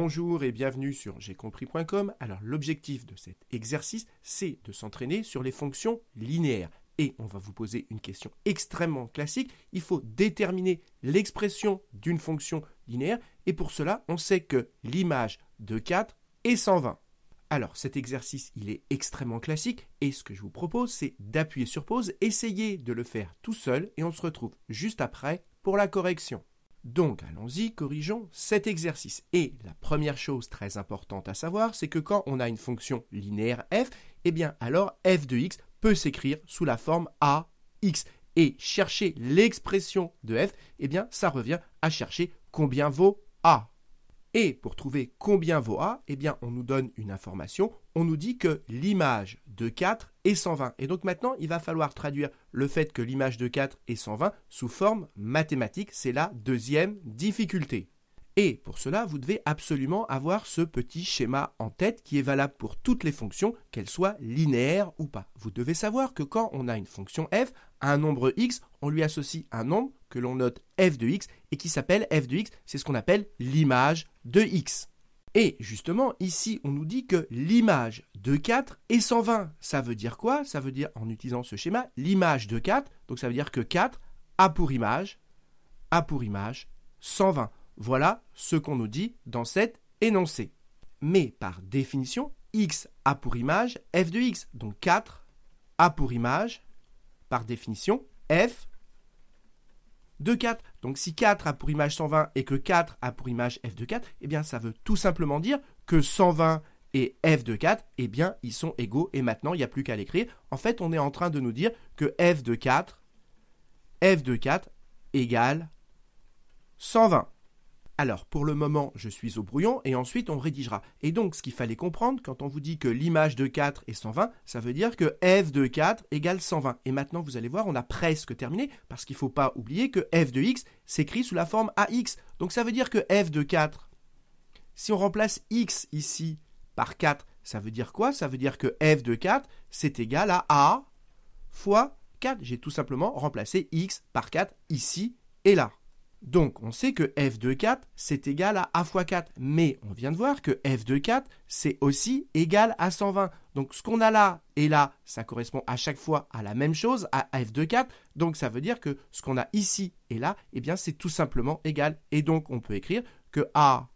Bonjour et bienvenue sur j'ai compris.com, Alors l'objectif de cet exercice, c'est de s'entraîner sur les fonctions linéaires. Et on va vous poser une question extrêmement classique. Il faut déterminer l'expression d'une fonction linéaire. Et pour cela, on sait que l'image de 4 est 120. Alors cet exercice, il est extrêmement classique et ce que je vous propose, c'est d'appuyer sur pause, essayez de le faire tout seul et on se retrouve juste après pour la correction. Donc allons-y, corrigeons cet exercice. Et la première chose très importante à savoir, c'est que quand on a une fonction linéaire f, eh bien alors f de x peut s'écrire sous la forme ax. Et chercher l'expression de f, eh bien ça revient à chercher combien vaut a. Et pour trouver combien vaut A, eh bien, on nous donne une information, on nous dit que l'image de 4 est 120. Et donc maintenant, il va falloir traduire le fait que l'image de 4 est 120 sous forme mathématique. C'est la deuxième difficulté. Et pour cela, vous devez absolument avoir ce petit schéma en tête qui est valable pour toutes les fonctions, qu'elles soient linéaires ou pas. Vous devez savoir que quand on a une fonction f, un nombre x, on lui associe un nombre que l'on note f de x et qui s'appelle f de x, c'est ce qu'on appelle l'image de x. Et justement, ici, on nous dit que l'image de 4 est 120. Ça veut dire quoi Ça veut dire, en utilisant ce schéma, l'image de 4, donc ça veut dire que 4 a pour image, a pour image 120. Voilà ce qu'on nous dit dans cet énoncé. Mais par définition, x a pour image f de x. Donc 4 a pour image, par définition, f 4. Donc si 4 a pour image 120 et que 4 a pour image f de 4, eh bien ça veut tout simplement dire que 120 et f de 4, eh bien ils sont égaux et maintenant il n'y a plus qu'à l'écrire. En fait, on est en train de nous dire que f de 4, f de 4 égale 120. Alors, pour le moment, je suis au brouillon et ensuite on rédigera. Et donc, ce qu'il fallait comprendre, quand on vous dit que l'image de 4 est 120, ça veut dire que f de 4 égale 120. Et maintenant, vous allez voir, on a presque terminé, parce qu'il ne faut pas oublier que f de x s'écrit sous la forme ax. Donc, ça veut dire que f de 4, si on remplace x ici par 4, ça veut dire quoi Ça veut dire que f de 4, c'est égal à a fois 4. J'ai tout simplement remplacé x par 4 ici et là. Donc on sait que f de 4 c'est égal à a fois 4, mais on vient de voir que f de 4 c'est aussi égal à 120. Donc ce qu'on a là et là, ça correspond à chaque fois à la même chose, à f de 4. Donc ça veut dire que ce qu'on a ici et là, eh bien c'est tout simplement égal. Et donc on peut écrire que a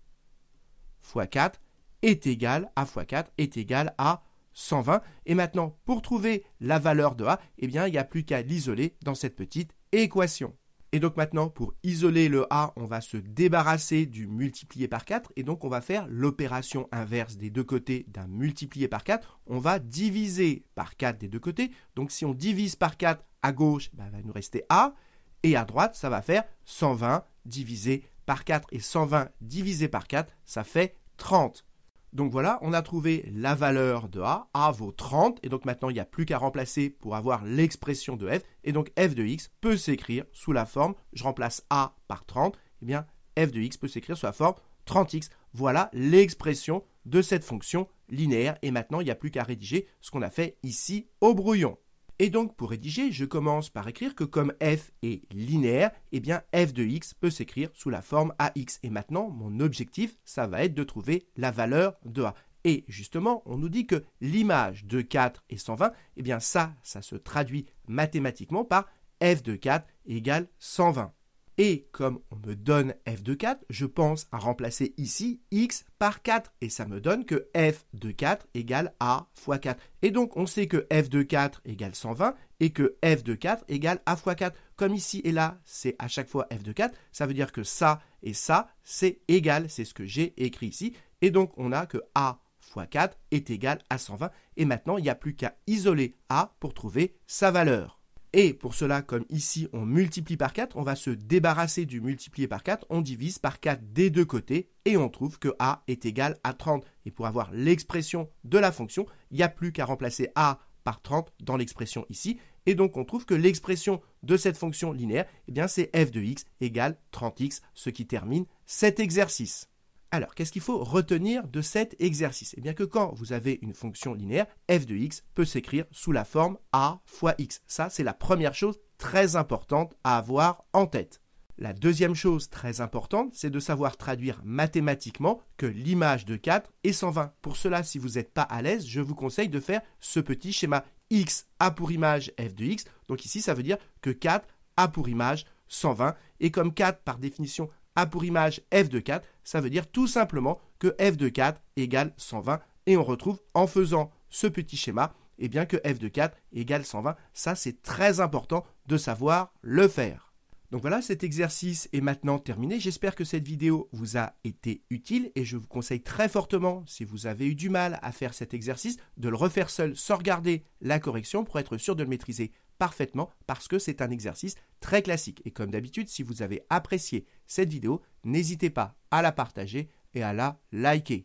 fois 4 est égal à fois 4 est égal à 120. Et maintenant, pour trouver la valeur de a, eh bien il n'y a plus qu'à l'isoler dans cette petite équation. Et donc maintenant, pour isoler le A, on va se débarrasser du multiplié par 4 et donc on va faire l'opération inverse des deux côtés d'un multiplié par 4. On va diviser par 4 des deux côtés. Donc si on divise par 4 à gauche, bah, va nous rester A et à droite, ça va faire 120 divisé par 4. Et 120 divisé par 4, ça fait 30. Donc voilà, on a trouvé la valeur de A, A vaut 30, et donc maintenant il n'y a plus qu'à remplacer pour avoir l'expression de f, et donc f de x peut s'écrire sous la forme, je remplace A par 30, et eh bien f de x peut s'écrire sous la forme 30x. Voilà l'expression de cette fonction linéaire, et maintenant il n'y a plus qu'à rédiger ce qu'on a fait ici au brouillon. Et donc pour rédiger, je commence par écrire que comme f est linéaire, eh bien f de x peut s'écrire sous la forme ax. Et maintenant, mon objectif, ça va être de trouver la valeur de a. Et justement, on nous dit que l'image de 4 et 120, eh bien ça, ça se traduit mathématiquement par f de 4 égale 120. Et comme on me donne f de 4, je pense à remplacer ici x par 4. Et ça me donne que f de 4 égale a fois 4. Et donc on sait que f de 4 égale 120 et que f de 4 égale a fois 4. Comme ici et là, c'est à chaque fois f de 4, ça veut dire que ça et ça, c'est égal. C'est ce que j'ai écrit ici. Et donc on a que a fois 4 est égal à 120. Et maintenant, il n'y a plus qu'à isoler a pour trouver sa valeur. Et pour cela, comme ici on multiplie par 4, on va se débarrasser du multiplié par 4, on divise par 4 des deux côtés et on trouve que a est égal à 30. Et pour avoir l'expression de la fonction, il n'y a plus qu'à remplacer a par 30 dans l'expression ici. Et donc on trouve que l'expression de cette fonction linéaire, eh bien c'est f de x égale 30x, ce qui termine cet exercice. Alors, qu'est-ce qu'il faut retenir de cet exercice Eh bien que quand vous avez une fonction linéaire, f de x peut s'écrire sous la forme a fois x. Ça, c'est la première chose très importante à avoir en tête. La deuxième chose très importante, c'est de savoir traduire mathématiquement que l'image de 4 est 120. Pour cela, si vous n'êtes pas à l'aise, je vous conseille de faire ce petit schéma. x a pour image f de x. Donc ici, ça veut dire que 4 a pour image 120. Et comme 4, par définition, a pour image f de 4, ça veut dire tout simplement que f de 4 égale 120 et on retrouve en faisant ce petit schéma eh bien que f de 4 égale 120. Ça, c'est très important de savoir le faire. Donc voilà, cet exercice est maintenant terminé. J'espère que cette vidéo vous a été utile et je vous conseille très fortement, si vous avez eu du mal à faire cet exercice, de le refaire seul sans regarder la correction pour être sûr de le maîtriser parfaitement parce que c'est un exercice très classique. Et comme d'habitude, si vous avez apprécié cette vidéo, n'hésitez pas à la partager et à la liker.